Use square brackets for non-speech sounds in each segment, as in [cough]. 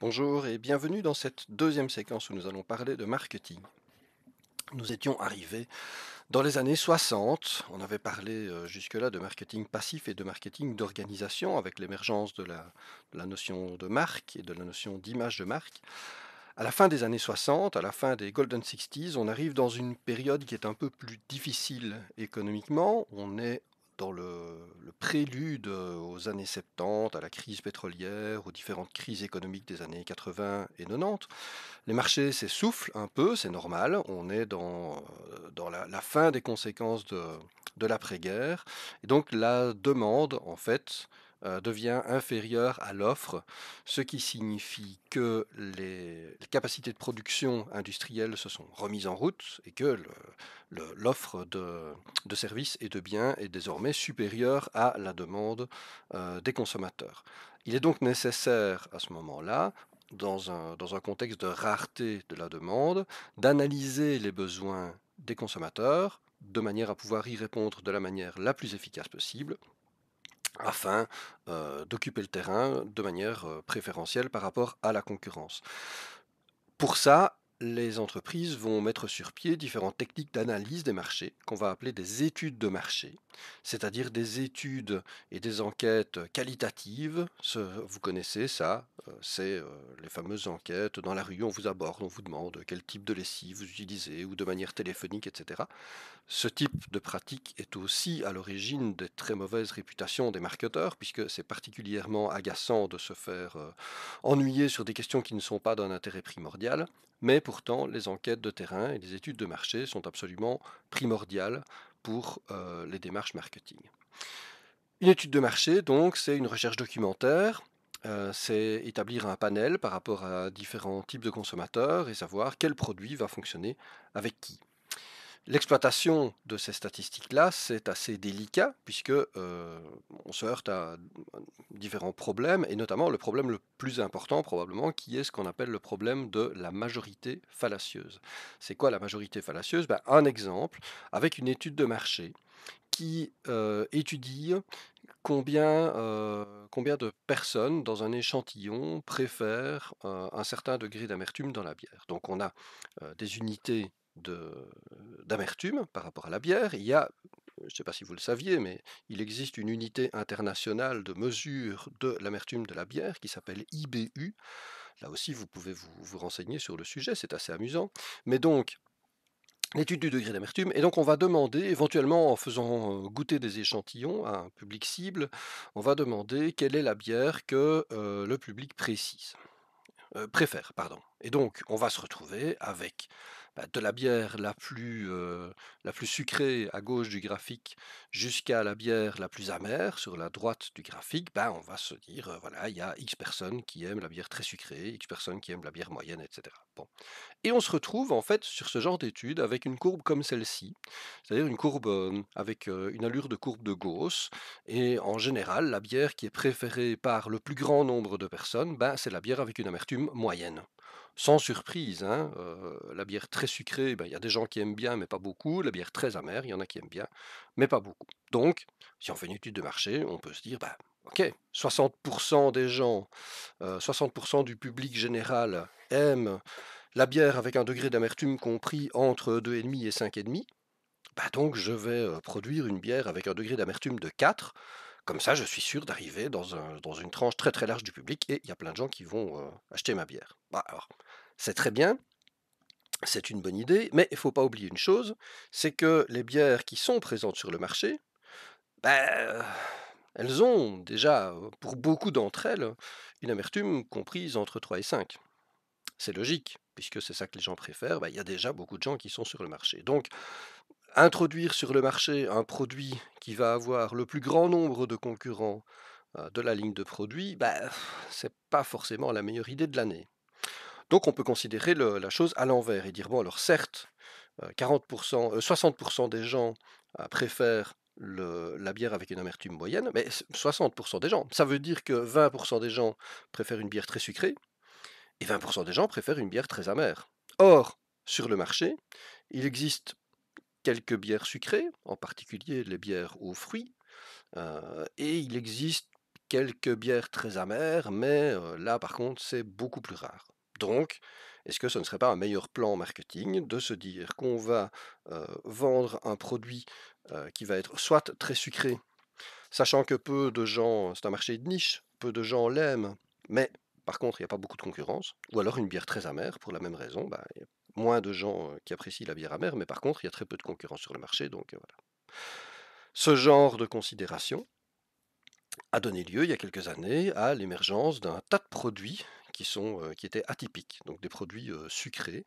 Bonjour et bienvenue dans cette deuxième séquence où nous allons parler de marketing. Nous étions arrivés dans les années 60, on avait parlé euh, jusque-là de marketing passif et de marketing d'organisation avec l'émergence de la, notion de marque et de la notion d'image de marque. À la fin des années 60, à la fin des Golden 60s, on arrive dans une période qui est un peu plus difficile économiquement. On est dans le, prélude euh, aux années 70, à la crise pétrolière, aux différentes crises économiques des années 80 et 90. Les marchés s'essoufflent un peu, c'est normal, on est dans, euh, la, fin des conséquences de, de l'après-guerre. Et donc la demande, en fait, euh, devient inférieur à l'offre, ce qui signifie que les capacités de production industrielle se sont remises en route et que l'offre de, services et de biens est désormais supérieure à la demande euh, des consommateurs. Il est donc nécessaire à ce moment-là, dans un contexte de rareté de la demande, d'analyser les besoins des consommateurs de manière à pouvoir y répondre de la manière la plus efficace possible afin d'occuper le terrain de manière préférentielle par rapport à la concurrence. Pour ça, les entreprises vont mettre sur pied différentes techniques d'analyse des marchés qu'on va appeler des études de marché, c'est-à-dire des études et des enquêtes qualitatives. vous connaissez ça, euh, c'est euh, les fameuses enquêtes dans la rue, on vous aborde, on vous demande quel type de lessive vous utilisez ou de manière téléphonique, etc. Ce type de pratique est aussi à l'origine des très mauvaises réputations des marketeurs, puisque c'est particulièrement agaçant de se faire euh, ennuyer sur des questions qui ne sont pas d'un intérêt primordial mais pourtant les enquêtes de terrain et les études de marché sont absolument primordiales pour euh, les démarches marketing. Une étude de marché, donc, c'est une recherche documentaire, euh, c'est établir un panel par rapport à différents types de consommateurs et savoir quel produit va fonctionner avec qui. L'exploitation de ces statistiques-là, c'est assez délicat puisque euh, on se heurte à différents problèmes et notamment le problème le plus important probablement qui est ce qu'on appelle le problème de la majorité fallacieuse. C'est quoi la majorité fallacieuse ben, Un exemple avec une étude de marché qui euh, étudie combien, euh, combien de personnes dans un échantillon préfèrent un certain degré d'amertume dans la bière. Donc on a des unités d'amertume par rapport à la bière. Il y a, je ne sais pas si vous le saviez, mais il existe une unité internationale de mesure de l'amertume de la bière qui s'appelle IBU. Là aussi, vous pouvez vous, renseigner sur le sujet, c'est assez amusant. Mais donc, l'étude du degré d'amertume. Et donc on va demander, éventuellement en faisant goûter des échantillons à un public cible, on va demander quelle est la bière que le public précise, euh, préfère. Pardon. Et donc on va se retrouver avec bah, de la bière la plus, la plus sucrée à gauche du graphique jusqu'à la bière la plus amère sur la droite du graphique, ben on va se dire, voilà, il y a X personnes qui aiment la bière très sucrée, X personnes qui aiment la bière moyenne, etc. Bon. Et on se retrouve en fait sur ce genre d'étude avec une courbe comme celle-ci, c'est-à-dire une courbe avec une allure de courbe de Gauss, et en général, la bière qui est préférée par le plus grand nombre de personnes, ben, c'est la bière avec une amertume moyenne sans surprise. Hein, euh, la bière très sucrée, ben, il y a des gens qui aiment bien, mais pas beaucoup. La bière très amère, il y en a qui aiment bien, mais pas beaucoup. Donc, si on fait une étude de marché, on peut se dire, ben, ok, 60% des gens, 60% euh, du public général aiment la bière avec un degré d'amertume compris entre 2,5 et 5,5. Ben, donc, je vais euh, produire une bière avec un degré d'amertume de 4. Comme ça, je suis sûr d'arriver dans, une tranche très très large du public et il y a plein de gens qui vont acheter ma bière. Bah, c'est très bien, c'est une bonne idée, mais il ne faut pas oublier une chose, c'est que les bières qui sont présentes sur le marché, bah, elles ont déjà, pour beaucoup d'entre elles, une amertume comprise entre 3 et 5. C'est logique, puisque c'est ça que les gens préfèrent, bah, il y a déjà beaucoup de gens qui sont sur le marché. Donc, introduire sur le marché un produit qui va avoir le plus grand nombre de concurrents euh, de la ligne de produits, bah, c'est ce n'est pas forcément la meilleure idée de l'année. Donc on peut considérer la chose à l'envers et dire, bon, alors certes, 60% euh, euh, des gens euh, préfèrent la bière avec une amertume moyenne, mais 60% des gens. Ça veut dire que 20% des gens préfèrent une bière très sucrée et 20% des gens préfèrent une bière très amère. Or, sur le marché, il existe quelques bières sucrées, en particulier les bières aux fruits, et il existe quelques bières très amères, mais là par contre c'est beaucoup plus rare. Donc, est-ce que ce ne serait pas un meilleur plan marketing de se dire qu'on va vendre un produit qui va être soit très sucré, sachant que peu de gens, c'est un marché de niche, peu de gens l'aiment, mais par contre, il n'y a pas beaucoup de concurrence, ou alors une bière très amère, pour la même raison, bah, y a moins de gens qui apprécient la bière amère, mais par contre, il y a très peu de concurrence sur le marché, donc voilà. Ce genre de considération a donné lieu il y a quelques années à l'émergence d'un tas de produits qui, étaient atypiques, donc des produits sucrés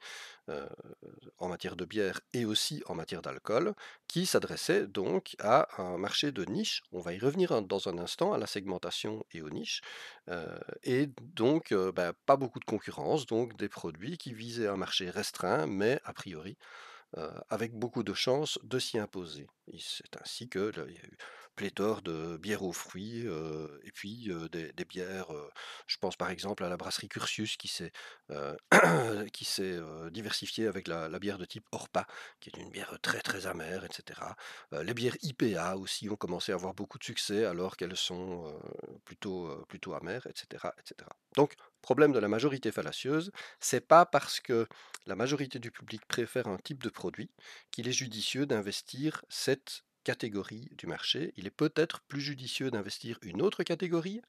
en matière de bière et aussi en matière d'alcool, qui s'adressaient donc à un marché de niche. On va y revenir dans un instant à la segmentation et aux niches. et donc, bah, pas beaucoup de concurrence, donc des produits qui visaient un marché restreint, mais a priori, avec beaucoup de chances de s'y imposer. C'est ainsi que eu pléthore de bières aux fruits et puis des, bières. je pense par exemple à la brasserie Curtius qui s'est [coughs] diversifiée avec la, bière de type Orpa, qui est une bière très très amère, etc. les bières IPA aussi ont commencé à avoir beaucoup de succès alors qu'elles sont plutôt plutôt amères, etc., etc. Donc problème de la majorité fallacieuse, c'est pas parce que la majorité du public préfère un type de produit qu'il est judicieux d'investir cette catégorie du marché, il est peut-être plus judicieux d'investir une autre catégorie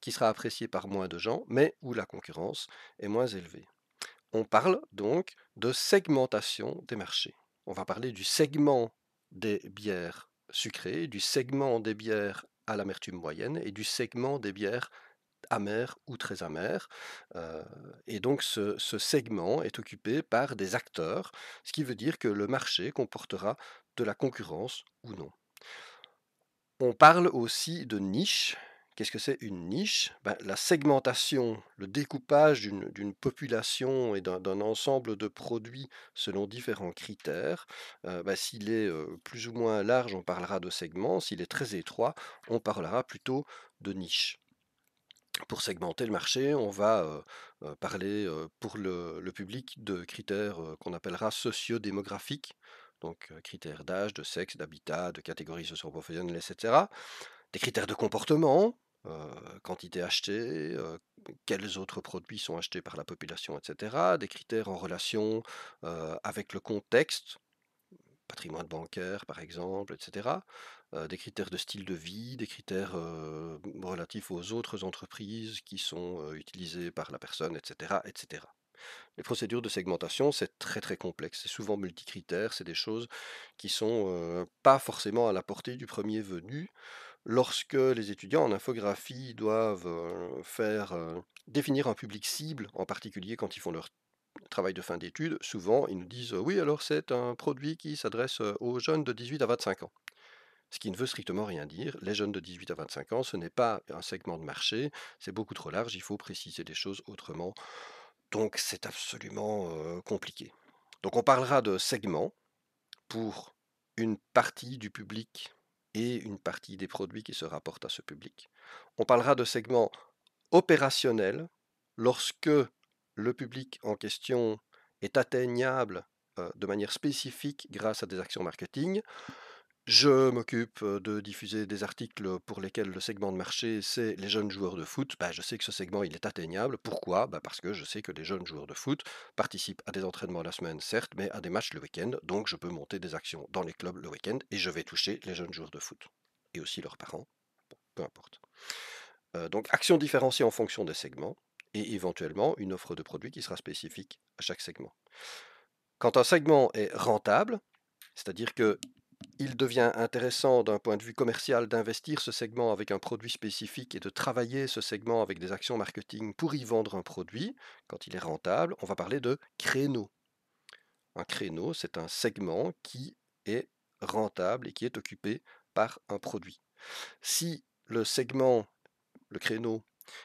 qui sera appréciée par moins de gens, mais où la concurrence est moins élevée. On parle donc de segmentation des marchés. On va parler du segment des bières sucrées, du segment des bières à l'amertume moyenne et du segment des bières amère ou très amer et donc ce, segment est occupé par des acteurs, ce qui veut dire que le marché comportera de la concurrence ou non. On parle aussi de niche. Qu'est-ce que c'est une niche ben, La segmentation, le découpage d'une population et d'un ensemble de produits selon différents critères. Ben, s'il est plus ou moins large, on parlera de segment. S'il est très étroit, on parlera plutôt de niche pour segmenter le marché, on va parler pour le, public de critères qu'on appellera sociodémographiques, donc critères d'âge, de sexe, d'habitat, de catégorie socio-professionnelle, etc. Des critères de comportement, quantité achetée, quels autres produits sont achetés par la population, etc. Des critères en relation avec le contexte, patrimoine bancaire par exemple, etc. Euh, des critères de style de vie, des critères euh, relatifs aux autres entreprises qui sont euh, utilisées par la personne, etc., etc. Les procédures de segmentation, c'est très très complexe, c'est souvent multicritères, c'est des choses qui ne sont pas forcément à la portée du premier venu. Lorsque les étudiants en infographie doivent faire définir un public cible, en particulier quand ils font leur travail de fin d'études, souvent ils nous disent oui alors c'est un produit qui s'adresse aux jeunes de 18 à 25 ans ce qui ne veut strictement rien dire. Les jeunes de 18 à 25 ans, ce n'est pas un segment de marché, c'est beaucoup trop large, il faut préciser les choses autrement. Donc c'est absolument compliqué. Donc on parlera de segments pour une partie du public et une partie des produits qui se rapportent à ce public. On parlera de segments opérationnels lorsque le public en question est atteignable de manière spécifique grâce à des actions marketing. Je m'occupe de diffuser des articles pour lesquels le segment de marché, c'est les jeunes joueurs de foot. Bah, je sais que ce segment, il est atteignable. Pourquoi bah, Parce que je sais que les jeunes joueurs de foot participent à des entraînements la semaine, certes, mais à des matchs le week-end. Donc, je peux monter des actions dans les clubs le week-end et je vais toucher les jeunes joueurs de foot. Et aussi leurs parents. peu importe. donc, actions différenciées en fonction des segments et éventuellement une offre de produits qui sera spécifique à chaque segment. Quand un segment est rentable, c'est-à-dire que il devient intéressant d'un point de vue commercial d'investir ce segment avec un produit spécifique et de travailler ce segment avec des actions marketing pour y vendre un produit. Quand il est rentable, on va parler de créneau. Un créneau, c'est un segment qui est rentable et qui est occupé par un produit. Si le segment, le créneau,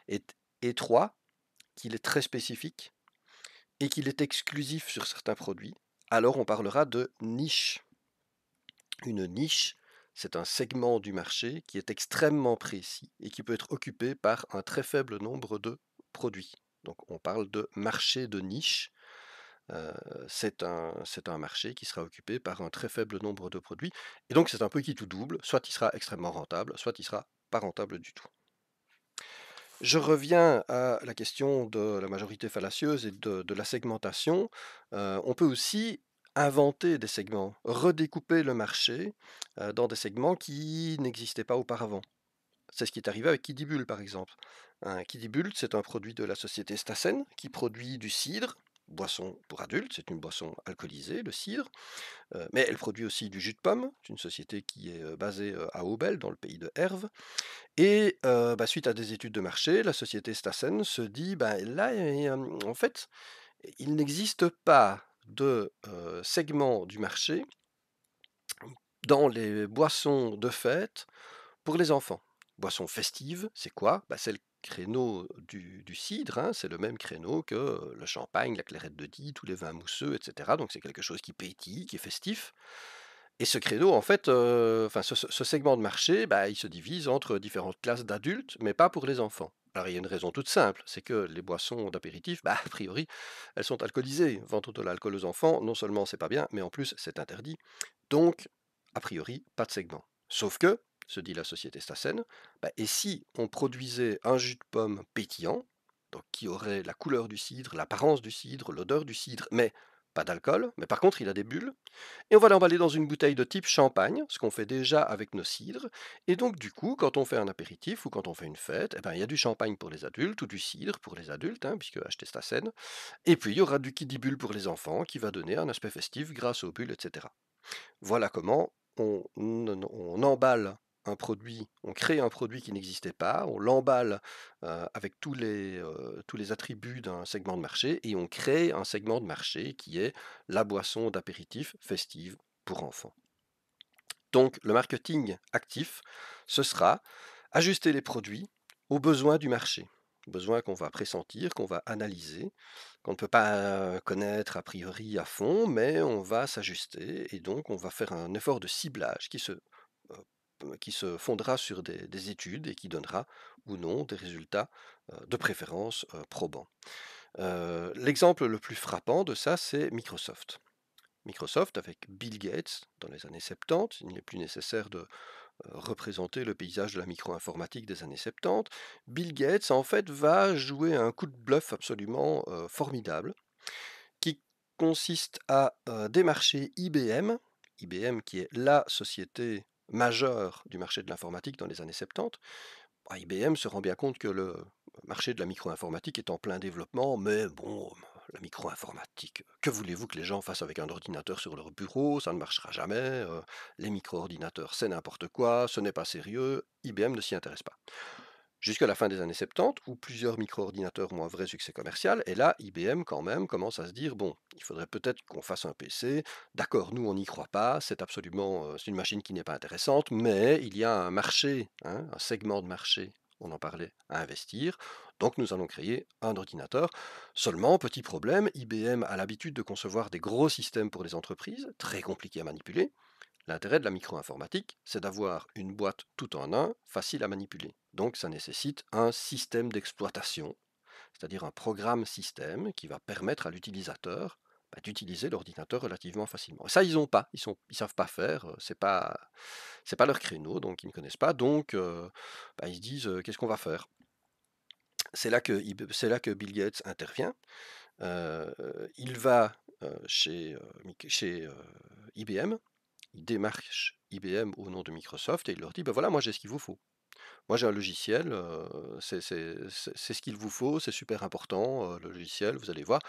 est étroit, qu'il est très spécifique et qu'il est exclusif sur certains produits, alors on parlera de niche une niche, c'est un segment du marché qui est extrêmement précis et qui peut être occupé par un très faible nombre de produits. Donc on parle de marché de niche. Euh, c'est un, un, marché qui sera occupé par un très faible nombre de produits. Et donc c'est un peu qui tout double. Soit il sera extrêmement rentable, soit il sera pas rentable du tout. Je reviens à la question de la majorité fallacieuse et de, la segmentation. Euh, on peut aussi inventer des segments, redécouper le marché dans des segments qui n'existaient pas auparavant. C'est ce qui est arrivé avec Kidibul par exemple. Un hein, Kidibul, c'est un produit de la société Stassen qui produit du cidre, boisson pour adultes, c'est une boisson alcoolisée, le cidre, mais elle produit aussi du jus de pomme, c'est une société qui est basée à Aubel, dans le pays de Herve. Et bah, suite à des études de marché, la société Stassen se dit, bah, là, en fait, il n'existe pas de segments du marché dans les boissons de fête pour les enfants. Boissons festives, c'est quoi bah, C'est le créneau du, cidre, hein, c'est le même créneau que le champagne, la clairette de dit tous les vins mousseux, etc. Donc c'est quelque chose qui pétille, qui est festif. Et ce créneau, en fait, ce, segment de marché, bah, il se divise entre différentes classes d'adultes, mais pas pour les enfants. Alors bah, il y a une raison toute simple, c'est que les boissons d'apéritif, bah, a priori, elles sont alcoolisées. Vendre de l'alcool aux enfants, non seulement c'est pas bien, mais en plus c'est interdit. Donc, a priori, pas de segment. Sauf que, se dit la société Stassen, bah, et si on produisait un jus de pomme pétillant, donc qui aurait la couleur du cidre, l'apparence du cidre, l'odeur du cidre, mais pas d'alcool, mais par contre il a des bulles, et on va l'emballer dans une bouteille de type champagne, ce qu'on fait déjà avec nos cidres, et donc du coup quand on fait un apéritif ou quand on fait une fête, eh ben, il y a du champagne pour les adultes ou du cidre pour les adultes, hein, puisque acheter sa scène, et puis il y aura du Kidibul pour les enfants qui va donner un aspect festif grâce aux bulles, etc. Voilà comment on emballe produit, on crée un produit qui n'existait pas, on l'emballe avec tous les, tous les attributs d'un segment de marché et on crée un segment de marché qui est la boisson d'apéritif festive pour enfants. Donc le marketing actif, ce sera ajuster les produits aux besoins du marché, besoins qu'on va pressentir, qu'on va analyser, qu'on ne peut pas connaître a priori à fond, mais on va s'ajuster et donc on va faire un effort de ciblage qui se euh, qui se fondera sur des, études et qui donnera ou non des résultats euh, de préférence euh, probants. L'exemple le plus frappant de ça, c'est Microsoft. Microsoft avec Bill Gates dans les années 70, il n'est plus nécessaire de représenter le paysage de la micro-informatique des années 70, Bill Gates en fait va jouer un coup de bluff absolument formidable qui consiste à démarcher IBM, IBM qui est la société majeur du marché de l'informatique dans les années 70, bah, IBM se rend bien compte que le marché de la micro-informatique est en plein développement, mais bon, la micro-informatique, que voulez-vous que les gens fassent avec un ordinateur sur leur bureau Ça ne marchera jamais. Euh, les micro-ordinateurs, c'est n'importe quoi, ce n'est pas sérieux. IBM ne s'y intéresse pas jusqu'à la fin des années 70, où plusieurs micro-ordinateurs ont un vrai succès commercial, et là, IBM quand même commence à se dire, bon, il faudrait peut-être qu'on fasse un PC, d'accord, nous on n'y croit pas, c'est absolument euh, c'est une machine qui n'est pas intéressante, mais il y a un marché, hein, un segment de marché, on en parlait, à investir, donc nous allons créer un ordinateur. Seulement, petit problème, IBM a l'habitude de concevoir des gros systèmes pour les entreprises, très compliqués à manipuler, L'intérêt de la micro-informatique, c'est d'avoir une boîte tout en un, facile à manipuler. Donc ça nécessite un système d'exploitation, c'est-à-dire un programme système qui va permettre à l'utilisateur bah, d'utiliser l'ordinateur relativement facilement. Et ça, ils n'ont pas, ils ne savent pas faire, euh, c'est pas, pas leur créneau, donc ils ne connaissent pas, donc euh, bah, ils se disent euh, qu'est-ce qu'on va faire c'est là, que, c'est là que Bill Gates intervient. il va chez IBM démarche IBM au nom de Microsoft et il leur dit, ben voilà, moi j'ai ce qu'il vous faut. Moi j'ai un logiciel, euh, c'est ce qu'il vous faut, c'est super important, euh, le logiciel, vous allez voir.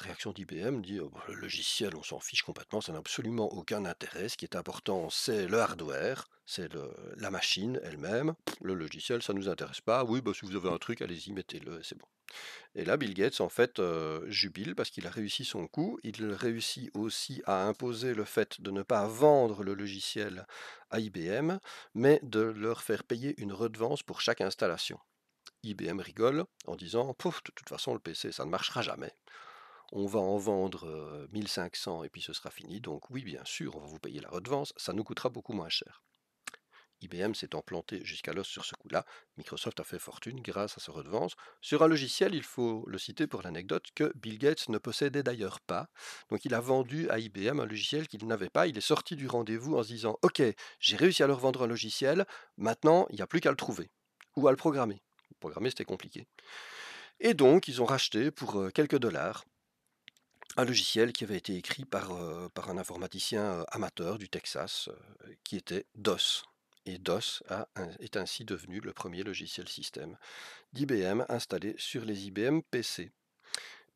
Réaction d'IBM dit oh, le logiciel, on s'en fiche complètement, ça n'a absolument aucun intérêt. Ce qui est important, c'est le hardware, c'est la machine elle-même. Le logiciel, ça ne nous intéresse pas. Oui, bah, si vous avez un truc, allez-y, mettez-le, c'est bon. Et là, Bill Gates, en fait, euh, jubile parce qu'il a réussi son coup. Il réussit aussi à imposer le fait de ne pas vendre le logiciel à IBM, mais de leur faire payer une redevance pour chaque installation. IBM rigole en disant Pouf, de toute façon, le PC, ça ne marchera jamais on va en vendre 1500 et puis ce sera fini. Donc oui, bien sûr, on va vous payer la redevance, ça nous coûtera beaucoup moins cher. IBM s'est planté jusqu'à l'os sur ce coup-là, Microsoft a fait fortune grâce à sa redevance. Sur un logiciel, il faut le citer pour l'anecdote, que Bill Gates ne possédait d'ailleurs pas. Donc il a vendu à IBM un logiciel qu'il n'avait pas. Il est sorti du rendez-vous en se disant Ok, j'ai réussi à leur vendre un logiciel, maintenant il n'y a plus qu'à le trouver ou à le programmer. programmer, c'était compliqué. Et donc, ils ont racheté pour quelques dollars un logiciel qui avait été écrit par, euh, par un informaticien euh, amateur du Texas euh, qui était DOS. Et DOS est ainsi devenu le premier logiciel système d'IBM installé sur les IBM PC.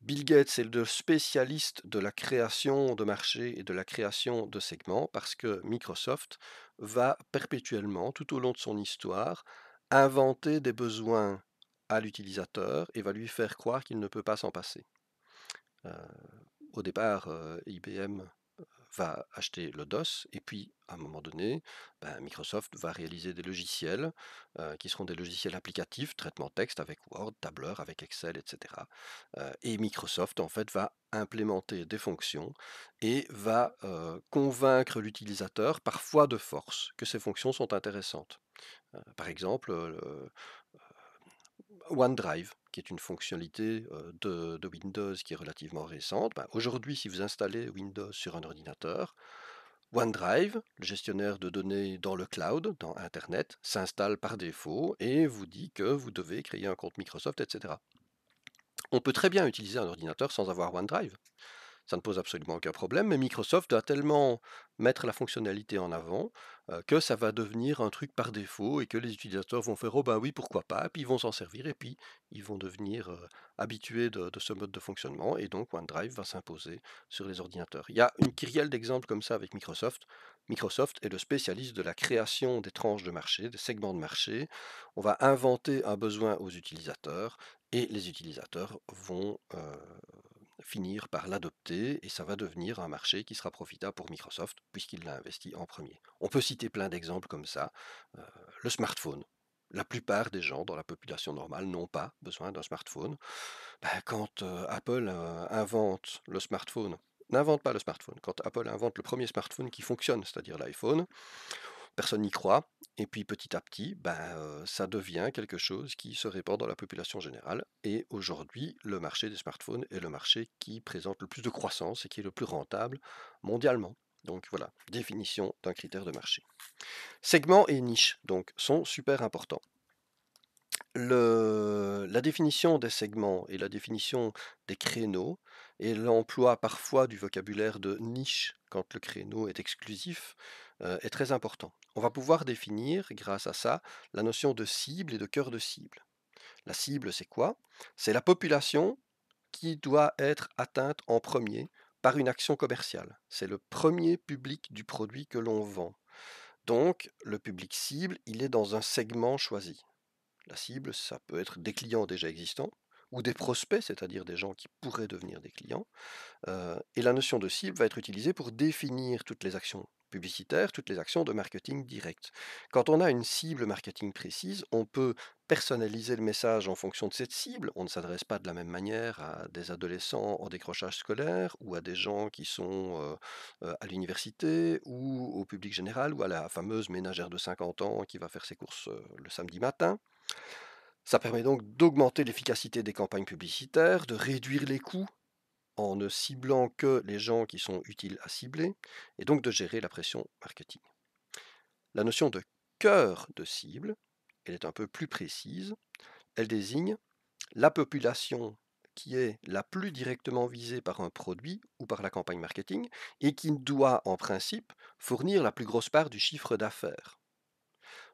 Bill Gates est le spécialiste de la création de marché et de la création de segments parce que Microsoft va perpétuellement, tout au long de son histoire, inventer des besoins à l'utilisateur et va lui faire croire qu'il ne peut pas s'en passer. Euh, au départ, euh, IBM euh, va acheter le DOS et puis à un moment donné, ben, Microsoft va réaliser des logiciels qui seront des logiciels applicatifs, traitement texte avec Word, tableur, avec Excel, etc. et Microsoft en fait va implémenter des fonctions et va convaincre l'utilisateur parfois de force que ces fonctions sont intéressantes. par exemple, OneDrive, qui est une fonctionnalité de, Windows qui est relativement récente. Ben, aujourd'hui, si vous installez Windows sur un ordinateur, OneDrive, le gestionnaire de données dans le cloud, dans Internet, s'installe par défaut et vous dit que vous devez créer un compte Microsoft, etc. On peut très bien utiliser un ordinateur sans avoir OneDrive. Ça ne pose absolument aucun problème, mais Microsoft va tellement mettre la fonctionnalité en avant que ça va devenir un truc par défaut et que les utilisateurs vont faire Oh ben oui, pourquoi pas, et puis ils vont s'en servir et puis ils vont devenir habitués de, ce mode de fonctionnement et donc OneDrive va s'imposer sur les ordinateurs. Il y a une kyrielle d'exemples comme ça avec Microsoft. Microsoft est le spécialiste de la création des tranches de marché, des segments de marché. On va inventer un besoin aux utilisateurs et les utilisateurs vont finir par l'adopter et ça va devenir un marché qui sera profitable pour Microsoft puisqu'il l'a investi en premier. On peut citer plein d'exemples comme ça. Euh, le smartphone. La plupart des gens dans la population normale n'ont pas besoin d'un smartphone. Bah, quand euh, Apple euh, invente le smartphone, n'invente pas le smartphone, quand Apple invente le premier smartphone qui fonctionne, c'est-à-dire l'iPhone, personne n'y croit. Et puis petit à petit, ben, ça devient quelque chose qui se répand dans la population générale. Et aujourd'hui, le marché des smartphones est le marché qui présente le plus de croissance et qui est le plus rentable mondialement. Donc voilà, définition d'un critère de marché. Segments et niches, donc, sont super importants. Le, la définition des segments et la définition des créneaux et l'emploi parfois du vocabulaire de niche quand le créneau est exclusif euh, est très important. On va pouvoir définir, grâce à ça, la notion de cible et de cœur de cible. La cible, c'est quoi C'est la population qui doit être atteinte en premier par une action commerciale. C'est le premier public du produit que l'on vend. Donc, le public cible, il est dans un segment choisi. La cible, ça peut être des clients déjà existants ou des prospects, c'est-à-dire des gens qui pourraient devenir des clients. Euh, et la notion de cible va être utilisée pour définir toutes les actions publicitaire, toutes les actions de marketing direct. Quand on a une cible marketing précise, on peut personnaliser le message en fonction de cette cible. On ne s'adresse pas de la même manière à des adolescents en décrochage scolaire ou à des gens qui sont euh, euh, à l'université ou au public général ou à la fameuse ménagère de 50 ans qui va faire ses courses euh, le samedi matin. Ça permet donc d'augmenter l'efficacité des campagnes publicitaires, de réduire les coûts en ne ciblant que les gens qui sont utiles à cibler, et donc de gérer la pression marketing. La notion de cœur de cible, elle est un peu plus précise, elle désigne la population qui est la plus directement visée par un produit ou par la campagne marketing et qui doit en principe fournir la plus grosse part du chiffre d'affaires.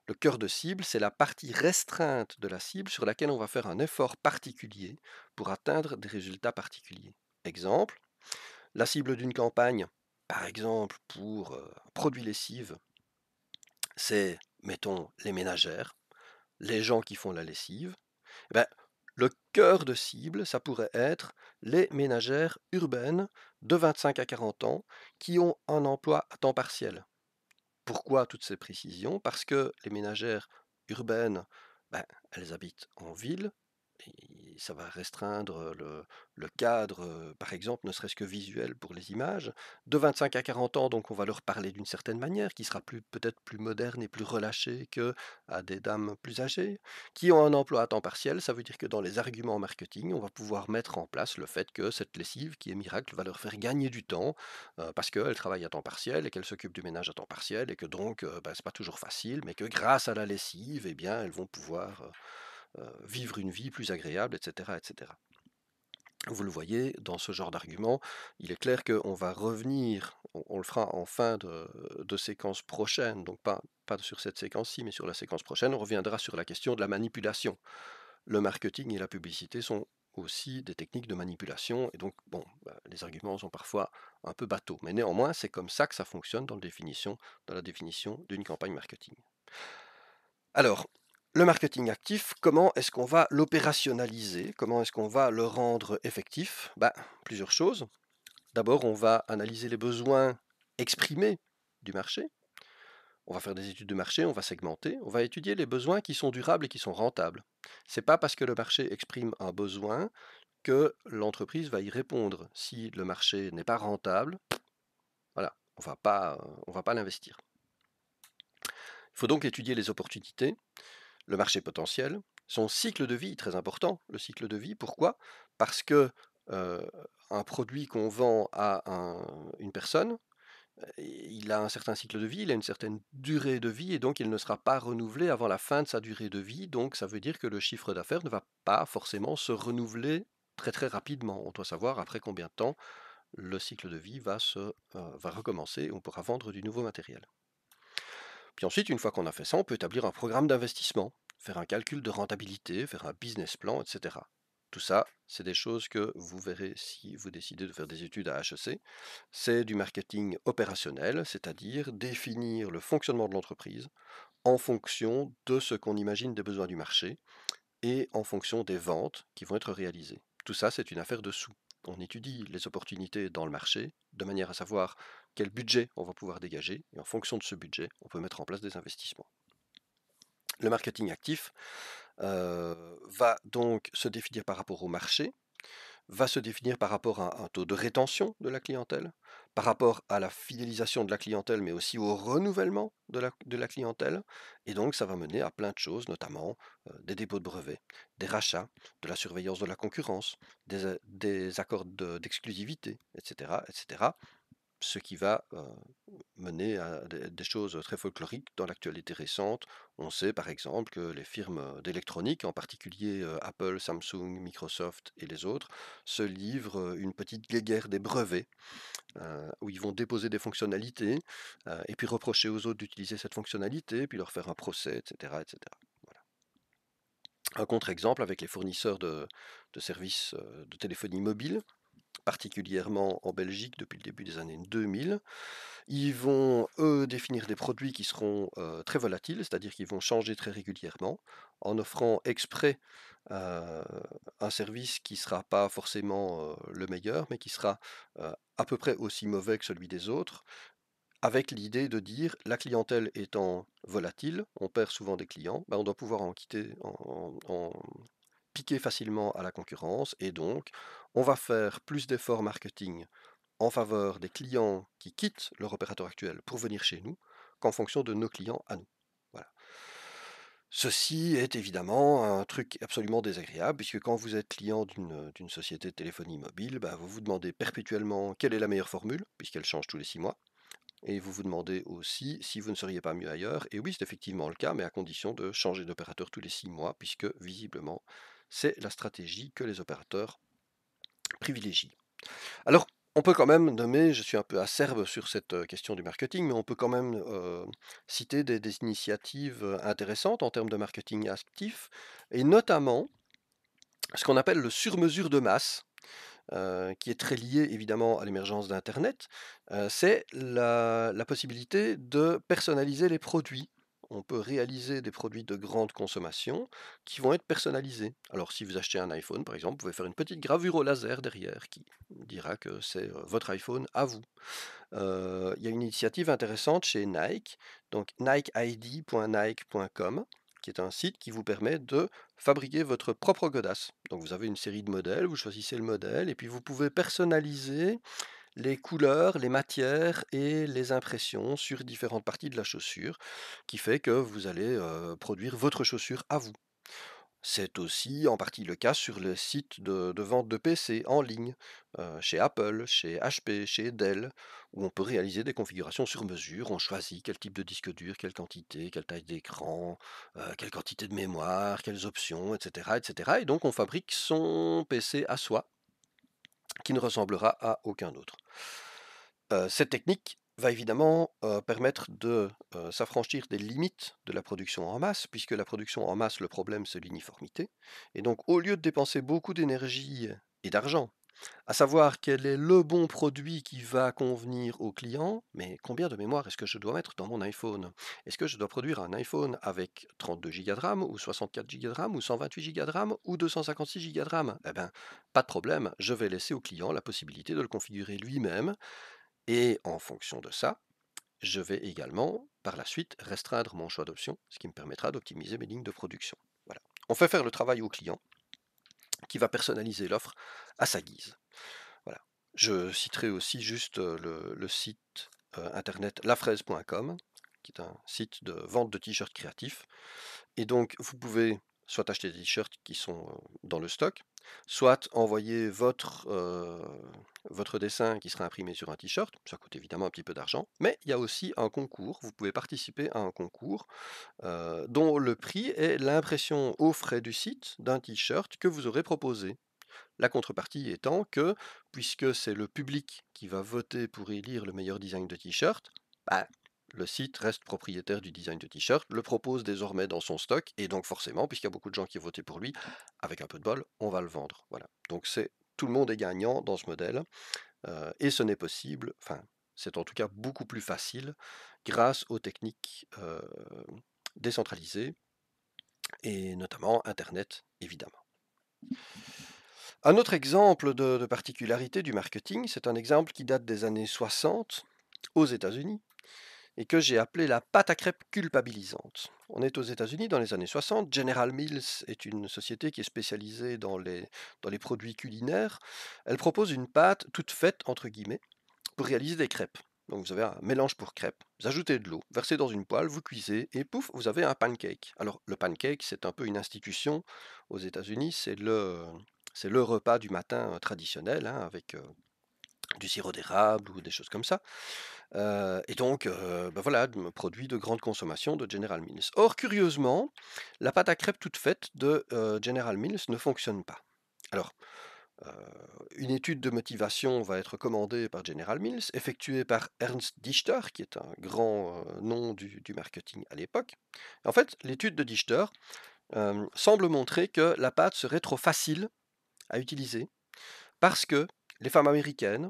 Le cœur de cible, c'est la partie restreinte de la cible sur laquelle on va faire un effort particulier pour atteindre des résultats particuliers exemple. La cible d'une campagne, par exemple pour produits lessives, c'est, mettons, les ménagères, les gens qui font la lessive. Eh ben, le cœur de cible, ça pourrait être les ménagères urbaines de 25 à 40 ans qui ont un emploi à temps partiel. Pourquoi toutes ces précisions Parce que les ménagères urbaines, ben, elles habitent en ville, ça va restreindre le, cadre, par exemple, ne serait-ce que visuel pour les images. De 25 à 40 ans, donc on va leur parler d'une certaine manière, qui sera peut-être plus moderne et plus relâchée que à des dames plus âgées, qui ont un emploi à temps partiel. Ça veut dire que dans les arguments marketing, on va pouvoir mettre en place le fait que cette lessive, qui est miracle, va leur faire gagner du temps, parce qu'elle travaille à temps partiel et qu'elle s'occupe du ménage à temps partiel, et que donc, ce n'est bah, c'est pas toujours facile, mais que grâce à la lessive, eh bien, elles vont pouvoir... Euh, vivre une vie plus agréable, etc. etc. Vous le voyez, dans ce genre d'argument, il est clair qu'on va revenir, on, le fera en fin de, séquence prochaine, donc pas, sur cette séquence-ci, mais sur la séquence prochaine, on reviendra sur la question de la manipulation. Le marketing et la publicité sont aussi des techniques de manipulation, et donc, bon, bah, les arguments sont parfois un peu bateaux, mais néanmoins, c'est comme ça que ça fonctionne dans, dans la définition d'une campagne marketing. Alors, le marketing actif, comment est-ce qu'on va l'opérationnaliser Comment est-ce qu'on va le rendre effectif bah, Plusieurs choses. D'abord, on va analyser les besoins exprimés du marché. On va faire des études de marché, on va segmenter, on va étudier les besoins qui sont durables et qui sont rentables. C'est pas parce que le marché exprime un besoin que l'entreprise va y répondre. Si le marché n'est pas rentable, voilà, on ne on va pas l'investir. Il faut donc étudier les opportunités, le marché potentiel, son cycle de vie, très important, le cycle de vie, pourquoi Parce que un produit qu'on vend à une personne, il a un certain cycle de vie, il a une certaine durée de vie et donc il ne sera pas renouvelé avant la fin de sa durée de vie. Donc ça veut dire que le chiffre d'affaires ne va pas forcément se renouveler très très rapidement. On doit savoir après combien de temps le cycle de vie va, se, va recommencer et on pourra vendre du nouveau matériel. Puis ensuite, une fois qu'on a fait ça, on peut établir un programme d'investissement faire un calcul de rentabilité, faire un business plan, etc. Tout ça, c'est des choses que vous verrez si vous décidez de faire des études à HEC. C'est du marketing opérationnel, c'est-à-dire définir le fonctionnement de l'entreprise en fonction de ce qu'on imagine des besoins du marché et en fonction des ventes qui vont être réalisées. Tout ça, c'est une affaire de sous. On étudie les opportunités dans le marché de manière à savoir quel budget on va pouvoir dégager et en fonction de ce budget, on peut mettre en place des investissements. Le marketing actif va donc se définir par rapport au marché, va se définir par rapport à un taux de rétention de la clientèle, par rapport à la fidélisation de la clientèle, mais aussi au renouvellement de la, clientèle. Et donc, ça va mener à plein de choses, notamment des dépôts de brevets, des rachats, de la surveillance de la concurrence, des, accords d'exclusivité, etc., etc ce qui va mener à des choses très folkloriques dans l'actualité récente. On sait par exemple que les firmes d'électronique, en particulier Apple, Samsung, Microsoft et les autres, se livrent une petite guéguerre des brevets, où ils vont déposer des fonctionnalités, et puis reprocher aux autres d'utiliser cette fonctionnalité, puis leur faire un procès, etc. etc. Un contre-exemple avec les fournisseurs de services de téléphonie mobile, particulièrement en Belgique depuis le début des années 2000. Ils vont, eux, définir des produits qui seront euh, très volatiles, c'est-à-dire qu'ils vont changer très régulièrement, en offrant exprès euh, un service qui ne sera pas forcément euh, le meilleur, mais qui sera à peu près aussi mauvais que celui des autres, avec l'idée de dire la clientèle étant volatile, on perd souvent des clients, ben, on doit pouvoir en quitter, en piquer facilement à la concurrence et donc on va faire plus d'efforts marketing en faveur des clients qui quittent leur opérateur actuel pour venir chez nous qu'en fonction de nos clients à nous. Voilà. Ceci est évidemment un truc absolument désagréable, puisque quand vous êtes client d'une euh, société de téléphonie mobile, bah, vous vous demandez perpétuellement quelle est la meilleure formule, puisqu'elle change tous les six mois. Et vous vous demandez aussi si vous ne seriez pas mieux ailleurs. Et oui, c'est effectivement le cas, mais à condition de changer d'opérateur tous les six mois, puisque visiblement, c'est la stratégie que les opérateurs privilégie. Alors, on peut quand même nommer, je suis un peu acerbe sur cette question du marketing, mais on peut quand même citer des, initiatives intéressantes en termes de marketing actif, et notamment ce qu'on appelle le sur-mesure de masse, qui est très lié évidemment à l'émergence d'Internet, c'est la, possibilité de personnaliser les produits on peut réaliser des produits de grande consommation qui vont être personnalisés. Alors si vous achetez un iPhone, par exemple, vous pouvez faire une petite gravure au laser derrière qui dira que c'est euh, votre iPhone à vous. Euh, il y a une initiative intéressante chez Nike, donc nikeid.nike.com qui est un site qui vous permet de fabriquer votre propre godasse. Donc vous avez une série de modèles, vous choisissez le modèle, et puis vous pouvez personnaliser les couleurs, les matières et les impressions sur différentes parties de la chaussure, qui fait que vous allez produire votre chaussure à vous. C'est aussi en partie le cas sur le site de, vente de PC en ligne, chez Apple, chez HP, chez Dell, où on peut réaliser des configurations sur mesure. On choisit quel type de disque dur, quelle quantité, quelle taille d'écran, quelle quantité de mémoire, quelles options, etc., etc. Et donc on fabrique son PC à soi qui ne ressemblera à aucun autre. cette technique va évidemment permettre de s'affranchir des limites de la production en masse, puisque la production en masse, le problème, c'est l'uniformité. Et donc, au lieu de dépenser beaucoup d'énergie et d'argent à savoir quel est le bon produit qui va convenir au client, mais combien de mémoire est-ce que je dois mettre dans mon iPhone Est-ce que je dois produire un iPhone avec 32 Go de RAM ou 64 Go de RAM ou 128 Go de RAM ou 256 Go de RAM Eh bien, pas de problème, je vais laisser au client la possibilité de le configurer lui-même et en fonction de ça, je vais également par la suite restreindre mon choix d'options, ce qui me permettra d'optimiser mes lignes de production. Voilà. On fait faire le travail au client qui va personnaliser l'offre à sa guise. Voilà. Je citerai aussi juste le, site internet lafraise.com, qui est un site de vente de t-shirts créatifs. Et donc, vous pouvez soit acheter des t-shirts qui sont dans le stock, soit envoyer votre, euh, votre dessin qui sera imprimé sur un t-shirt, ça coûte évidemment un petit peu d'argent, mais il y a aussi un concours, vous pouvez participer à un concours euh, dont le prix est l'impression aux frais du site d'un t-shirt que vous aurez proposé. La contrepartie étant que, puisque c'est le public qui va voter pour élire le meilleur design de t-shirt, bah, le site reste propriétaire du design de t-shirt, le propose désormais dans son stock, et donc forcément, puisqu'il y a beaucoup de gens qui ont voté pour lui, avec un peu de bol, on va le vendre. Voilà. Donc c'est tout le monde est gagnant dans ce modèle, euh, et ce n'est possible, enfin c'est en tout cas beaucoup plus facile grâce aux techniques euh, décentralisées, et notamment Internet, évidemment. Un autre exemple de, de particularité du marketing, c'est un exemple qui date des années 60 aux États-Unis et que j'ai appelé la pâte à crêpes culpabilisante. On est aux États-Unis dans les années 60. General Mills est une société qui est spécialisée dans les, dans les produits culinaires. Elle propose une pâte toute faite, entre guillemets, pour réaliser des crêpes. Donc vous avez un mélange pour crêpes, vous ajoutez de l'eau, versez dans une poêle, vous cuisez et pouf, vous avez un pancake. Alors le pancake, c'est un peu une institution aux États-Unis, c'est le, c'est le repas du matin euh, traditionnel hein, avec euh, du sirop d'érable ou des choses comme ça. Euh, et donc, ben voilà, produit de grande consommation de General Mills. Or, curieusement, la pâte à crêpes toute faite de euh, General Mills ne fonctionne pas. Alors, une étude de motivation va être commandée par General Mills, effectuée par Ernst Dichter, qui est un grand nom du, marketing à l'époque. En fait, l'étude de Dichter semble montrer que la pâte serait trop facile à utiliser parce que les femmes américaines,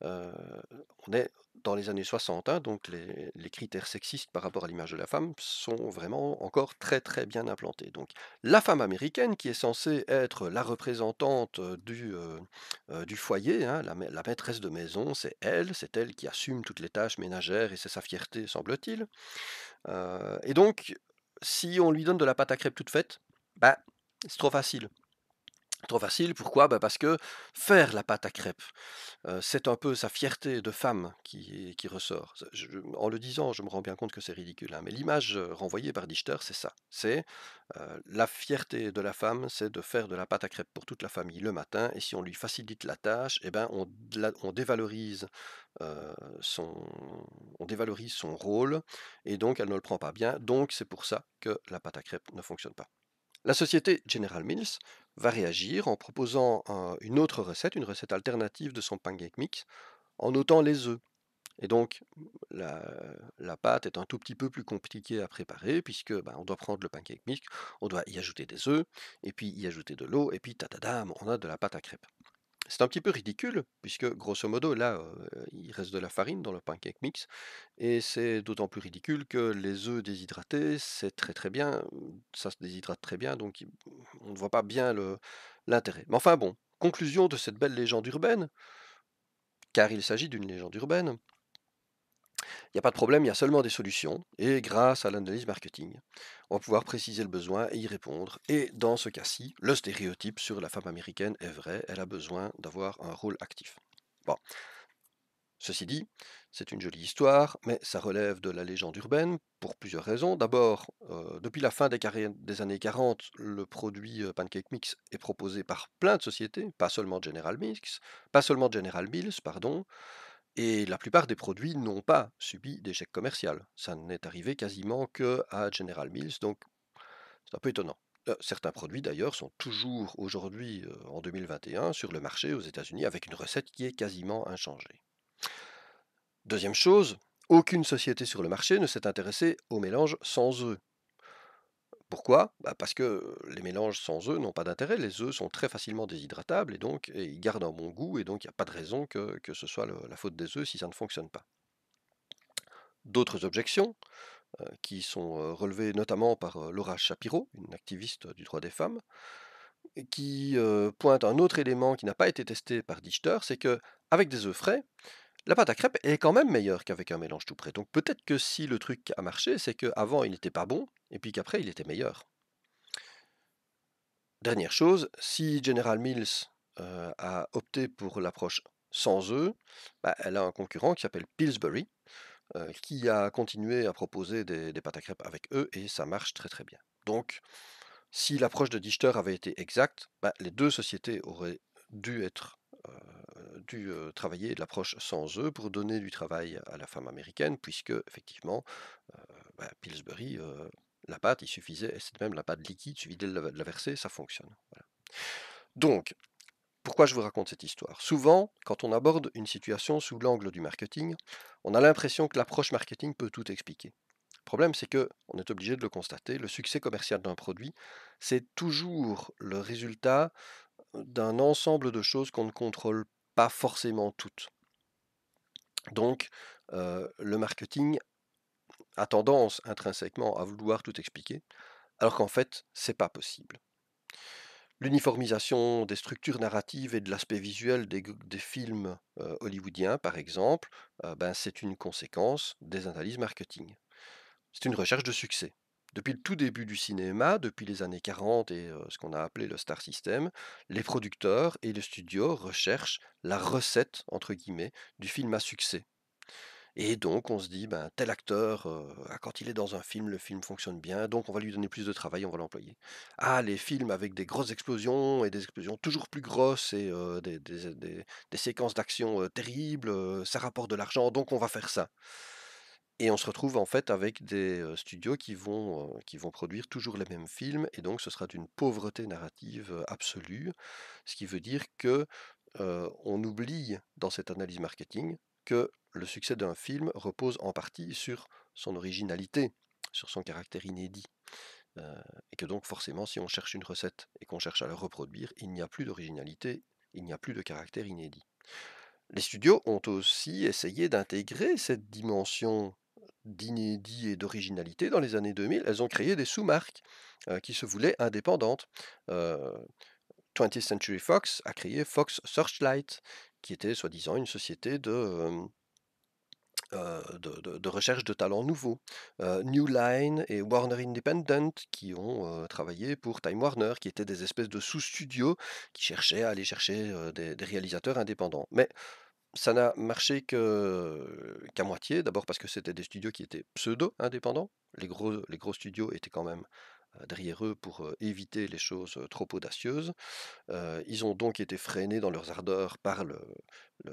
on est dans les années 60, hein, donc les, critères sexistes par rapport à l'image de la femme sont vraiment encore très très bien implantés. Donc la femme américaine, qui est censée être la représentante du, du foyer, hein, la, maîtresse de maison, c'est elle, c'est elle qui assume toutes les tâches ménagères et c'est sa fierté, semble-t-il. et donc, si on lui donne de la pâte à crêpes toute faite, bah, c'est trop facile. Trop facile, pourquoi bah, Parce que faire la pâte à crêpes, c'est un peu sa fierté de femme qui, qui ressort. en le disant, je me rends bien compte que c'est ridicule, hein, mais l'image renvoyée par Dichter, c'est ça. C'est la fierté de la femme, c'est de faire de la pâte à crêpes pour toute la famille le matin, et si on lui facilite la tâche, eh ben on, dévalorise, son, on dévalorise son rôle, et donc elle ne le prend pas bien, donc c'est pour ça que la pâte à crêpes ne fonctionne pas. La société General Mills va réagir en proposant une autre recette, une recette alternative de son pancake mix, en ôtant les œufs. Et donc, la, pâte est un tout petit peu plus compliquée à préparer, puisque bah, on doit prendre le pancake mix, on doit y ajouter des œufs, et puis y ajouter de l'eau, et puis tadadam, on a de la pâte à crêpes c'est un petit peu ridicule, puisque grosso modo, là, il reste de la farine dans le pancake mix, et c'est d'autant plus ridicule que les œufs déshydratés, c'est très très bien, mmh, ça se déshydrate très bien, donc on ne voit pas bien l'intérêt. Mais enfin bon, conclusion de cette belle légende urbaine, car il s'agit d'une légende urbaine, il n'y a pas de problème, il y a seulement des solutions. Et grâce à l'analyse marketing, on va pouvoir préciser le besoin et y répondre. Et dans ce cas-ci, le stéréotype sur la femme américaine est vrai, elle a besoin d'avoir un rôle actif. Bon. Ceci dit, c'est une jolie histoire, mais ça relève de la légende urbaine pour plusieurs raisons. D'abord, euh, depuis la fin des, années 40, le produit euh, Pancake Mix est proposé par plein de sociétés, pas seulement General Mix, pas seulement General Mills, pardon, et la plupart des produits n'ont pas subi d'échec commercial. Ça n'est arrivé quasiment que à General Mills, donc c'est un peu étonnant. Euh, certains produits d'ailleurs sont toujours aujourd'hui, en 2021, sur le marché aux États-Unis avec une recette qui est quasiment inchangée. Deuxième chose, aucune société sur le marché ne s'est intéressée au mélange sans œufs. Pourquoi bah, Parce que les mélanges sans œufs n'ont pas d'intérêt. Les œufs sont très facilement déshydratables et donc ils gardent un bon goût et donc il n'y a pas de raison que, ce soit la faute des œufs si ça ne fonctionne pas. D'autres objections euh, qui sont euh, relevées notamment par euh, Laura Shapiro, une activiste du droit des femmes, qui pointe un autre élément qui n'a pas été testé par Dichter, c'est que avec des œufs frais, la pâte à crêpes est quand même meilleure qu'avec un mélange tout prêt. Donc peut-être que si le truc a marché, c'est qu'avant il n'était pas bon, et puis qu'après il était meilleur. Dernière chose, si General Mills euh, a opté pour l'approche sans œufs, bah, elle a un concurrent qui s'appelle Pillsbury, euh, qui a continué à proposer des, pâtes à crêpes avec eux, et ça marche très très bien. Donc, si l'approche de Dichter avait été exacte, bah, les deux sociétés auraient dû être euh, dû euh, travailler de l'approche sans eux pour donner du travail à la femme américaine, puisque effectivement, euh, bah, Pillsbury, la pâte, il suffisait, c'est même la pâte liquide, il suffisait de la verser, ça fonctionne. Donc, pourquoi je vous raconte cette histoire Souvent, quand on aborde une situation sous l'angle du marketing, on a l'impression que l'approche marketing peut tout expliquer. Le problème, c'est que, on est obligé de le constater, le succès commercial d'un produit, c'est toujours le résultat d'un ensemble de choses qu'on ne contrôle pas forcément toutes. Donc, le marketing a tendance intrinsèquement à vouloir tout expliquer, alors qu'en fait, c'est pas possible. L'uniformisation des structures narratives et de l'aspect visuel des, films hollywoodiens, par exemple, ben, c'est une conséquence des analyses marketing. C'est une recherche de succès. Depuis le tout début du cinéma, depuis les années 40 et ce qu'on a appelé le star system, les producteurs et les studio recherchent la recette, entre guillemets, du film à succès. Et donc on se dit, ben, tel acteur, ah, quand il est dans un film, le film fonctionne bien, donc on va lui donner plus de travail, on va l'employer. Ah, les films avec des grosses explosions et des explosions toujours plus grosses et des, des, séquences d'action terribles, ça rapporte de l'argent, donc on va faire ça. Et on se retrouve en fait avec des studios qui vont, qui vont produire toujours les mêmes films, et donc ce sera d'une pauvreté narrative absolue, ce qui veut dire que on oublie dans cette analyse marketing que le succès d'un film repose en partie sur son originalité, sur son caractère inédit. et que donc forcément, si on cherche une recette et qu'on cherche à la reproduire, il n'y a plus d'originalité, il n'y a plus de caractère inédit. Les studios ont aussi essayé d'intégrer cette dimension d'inédit et d'originalité, dans les années 2000, elles ont créé des sous-marques euh, qui se voulaient indépendantes. 20th euh, Century Fox a créé Fox Searchlight, qui était soi-disant une société de, euh, de, recherche de talents nouveaux. New Line et Warner Independent, qui ont travaillé pour Time Warner, qui étaient des espèces de sous-studios qui cherchaient à aller chercher des, des réalisateurs indépendants. Mais ça n'a marché qu'à moitié. D'abord parce que c'était des studios qui étaient pseudo-indépendants. Les gros, les gros studios étaient quand même derrière eux pour éviter les choses trop audacieuses. ils ont donc été freinés dans leurs ardeurs par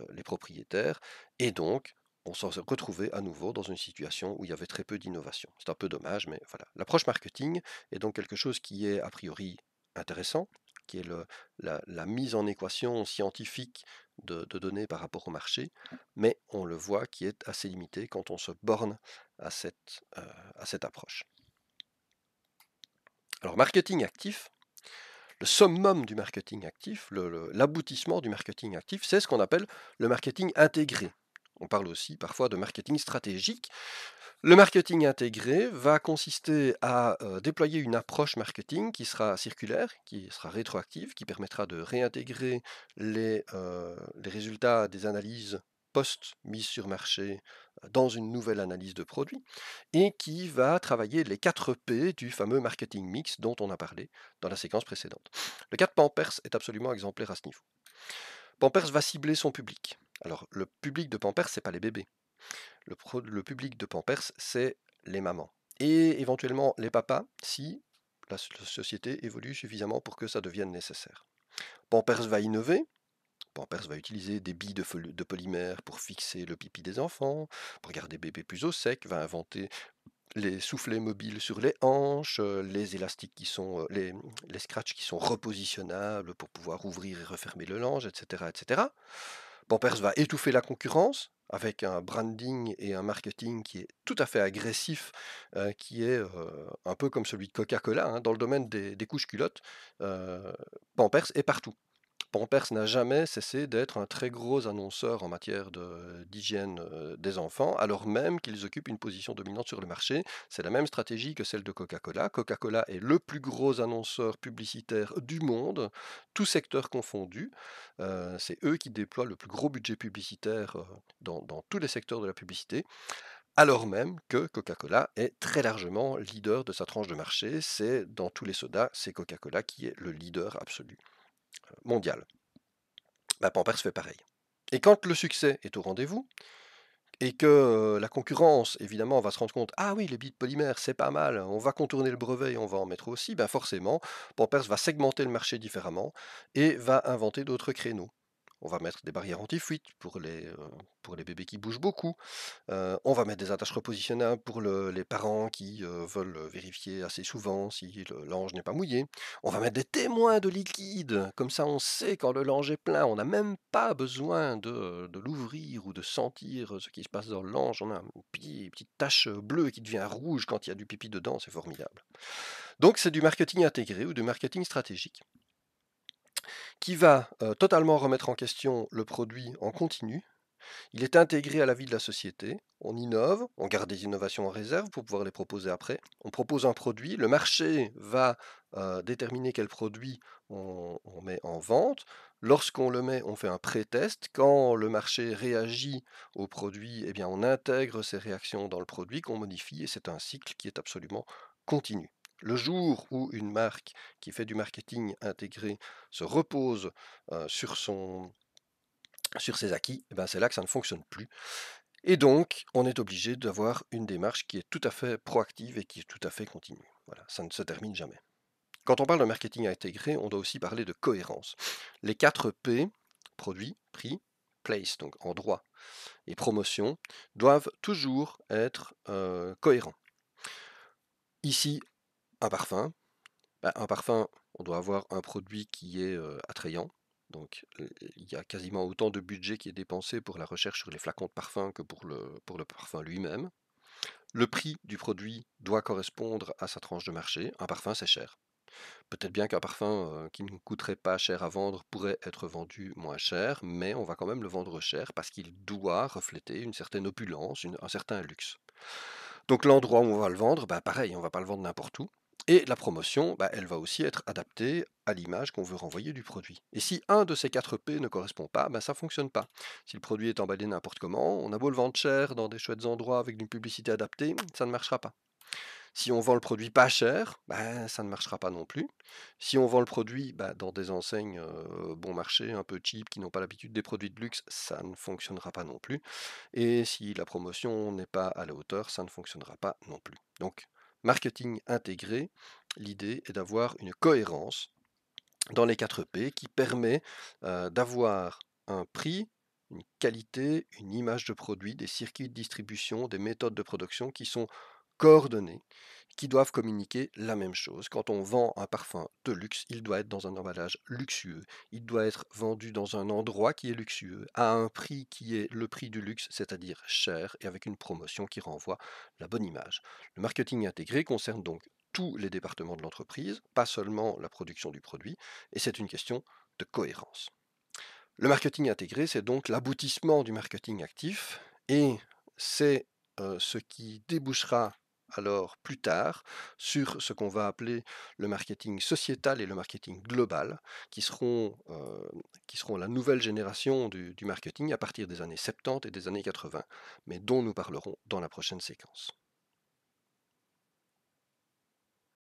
les propriétaires. Et donc, on s'en retrouvait à nouveau dans une situation où il y avait très peu d'innovation. C'est un peu dommage, mais voilà. L'approche marketing est donc quelque chose qui est a priori intéressant, qui est la, la, mise en équation scientifique de, données par rapport au marché, mais on le voit qui est assez limité quand on se borne à cette, euh, à cette approche. Alors marketing actif, le summum du marketing actif, l'aboutissement du marketing actif, c'est ce qu'on appelle le marketing intégré. On parle aussi parfois de marketing stratégique. Le marketing intégré va consister à euh, déployer une approche marketing qui sera circulaire, qui sera rétroactive, qui permettra de réintégrer les, euh, les résultats des analyses post-mise sur marché euh, dans une nouvelle analyse de produit et qui va travailler les 4 P du fameux marketing mix dont on a parlé dans la séquence précédente. Le cas de Pampers est absolument exemplaire à ce niveau. Pampers va cibler son public. Alors, le public de Pampers, ce n'est pas les bébés le, public de Pampers, c'est les mamans. Et éventuellement les papas, si la société évolue suffisamment pour que ça devienne nécessaire. Pampers va innover. Pampers va utiliser des billes de, polymère pour fixer le pipi des enfants, pour garder bébé plus au sec, va inventer les soufflets mobiles sur les hanches, euh, les élastiques qui sont, euh, les, les scratchs qui sont repositionnables pour pouvoir ouvrir et refermer le linge, etc., etc. Pampers va étouffer la concurrence, avec un branding et un marketing qui est tout à fait agressif, euh, qui est euh, un peu comme celui de Coca-Cola, hein, dans le domaine des, couches culottes, euh, Pampers est partout. Pampers n'a jamais cessé d'être un très gros annonceur en matière d'hygiène des enfants, alors même qu'ils occupent une position dominante sur le marché. C'est la même stratégie que celle de Coca-Cola. Coca-Cola est le plus gros annonceur publicitaire du monde, tout secteur confondu. C'est eux qui déploient le plus gros budget publicitaire dans, dans tous les secteurs de la publicité alors même que Coca-Cola est très largement leader de sa tranche de marché. C'est dans tous les sodas, c'est Coca-Cola qui est le leader absolu mondial. Bah, Pampers fait pareil. Et quand le succès est au rendez-vous, et que euh, la concurrence, évidemment, va se rendre compte, ah oui, les bits polymères, c'est pas mal, on va contourner le brevet et on va en mettre aussi, ben forcément, Pampers va segmenter le marché différemment et va inventer d'autres créneaux on va mettre des barrières anti-fuite pour les, euh, pour les bébés qui bougent beaucoup. Euh, on va mettre des attaches repositionnables pour les parents qui euh, veulent vérifier assez souvent si l'ange n'est pas mouillé. On va mettre des témoins de liquide, comme ça on sait quand le lange est plein. On n'a même pas besoin de, de l'ouvrir ou de sentir ce qui se passe dans le lange. On a une petite tache bleue qui devient rouge quand il y a du pipi dedans, c'est formidable. Donc c'est du marketing intégré ou du marketing stratégique qui va totalement remettre en question le produit en continu. Il est intégré à la vie de la société, on innove, on garde des innovations en réserve pour pouvoir les proposer après, on propose un produit, le marché va déterminer quel produit on, met en vente, Lorsqu'on le met, on fait un pré-test. Quand le marché réagit au produit, eh bien, on intègre ces réactions dans le produit qu'on modifie et c'est un cycle qui est absolument continu. Le jour où une marque qui fait du marketing intégré se repose sur, son, sur ses acquis, eh ben, c'est là que ça ne fonctionne plus. Et donc, on est obligé d'avoir une démarche qui est tout à fait proactive et qui est tout à fait continue. Voilà, ça ne se termine jamais. Quand on parle de marketing intégré, on doit aussi parler de cohérence. Les 4 P, produit, prix, place, donc endroit et promotion, doivent toujours être cohérents. Ici, un parfum. Bah, un parfum, on doit avoir un produit qui est attrayant. Donc il y a quasiment autant de budget qui est dépensé pour la recherche sur les flacons de parfum que pour le, pour le parfum lui-même. Le prix du produit doit correspondre à sa tranche de marché. Un parfum, c'est cher. Peut-être bien qu'un parfum qui ne coûterait pas cher à vendre pourrait être vendu moins cher, mais on va quand même le vendre cher parce qu'il doit refléter une certaine opulence, un certain luxe. Donc l'endroit où on va le vendre, bah, pareil, on ne va pas le vendre n'importe où. Et la promotion, bah, elle va aussi être adaptée à l'image qu'on veut renvoyer du produit. Et si un de ces 4 P ne correspond pas, bah, ça ne fonctionne pas. Si le produit est emballé n'importe comment, on a beau le vendre cher dans des chouettes endroits avec une publicité adaptée, ça ne marchera pas. Si on vend le produit pas cher, bah, ça ne marchera pas non plus. Si on vend le produit bah, dans des enseignes euh, bon marché, un peu cheap, qui n'ont pas l'habitude des produits de luxe, ça ne fonctionnera pas non plus. Et si la promotion n'est pas à la hauteur, ça ne fonctionnera pas non plus. Donc, marketing intégré, l'idée est d'avoir une cohérence dans les 4 P qui permet d'avoir un prix, une qualité, une image de produit, des circuits de distribution, des méthodes de production qui sont coordonnées qui doivent communiquer la même chose. Quand on vend un parfum de luxe, il doit être dans un emballage luxueux, il doit être vendu dans un endroit qui est luxueux, à un prix qui est le prix du luxe, c'est-à-dire cher, et avec une promotion qui renvoie la bonne image. Le marketing intégré concerne donc tous les départements de l'entreprise, pas seulement la production du produit, et c'est une question de cohérence. Le marketing intégré, c'est donc l'aboutissement du marketing actif, et c'est euh, ce qui débouchera alors plus tard sur ce qu'on va appeler le marketing sociétal et le marketing global, qui seront, euh, qui seront la nouvelle génération du, du marketing à partir des années 70 et des années 80, mais dont nous parlerons dans la prochaine séquence.